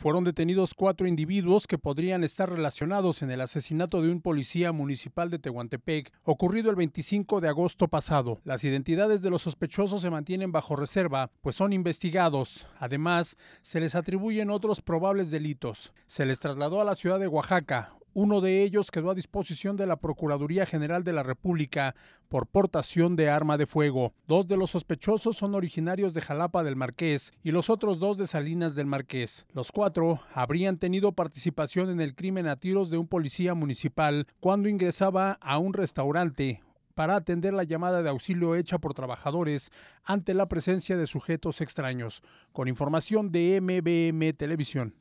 Fueron detenidos cuatro individuos que podrían estar relacionados en el asesinato de un policía municipal de Tehuantepec, ocurrido el 25 de agosto pasado. Las identidades de los sospechosos se mantienen bajo reserva, pues son investigados. Además, se les atribuyen otros probables delitos. Se les trasladó a la ciudad de Oaxaca, uno de ellos quedó a disposición de la Procuraduría General de la República por portación de arma de fuego. Dos de los sospechosos son originarios de Jalapa del Marqués y los otros dos de Salinas del Marqués. Los cuatro habrían tenido participación en el crimen a tiros de un policía municipal cuando ingresaba a un restaurante para atender la llamada de auxilio hecha por trabajadores ante la presencia de sujetos extraños. Con información de MBM Televisión.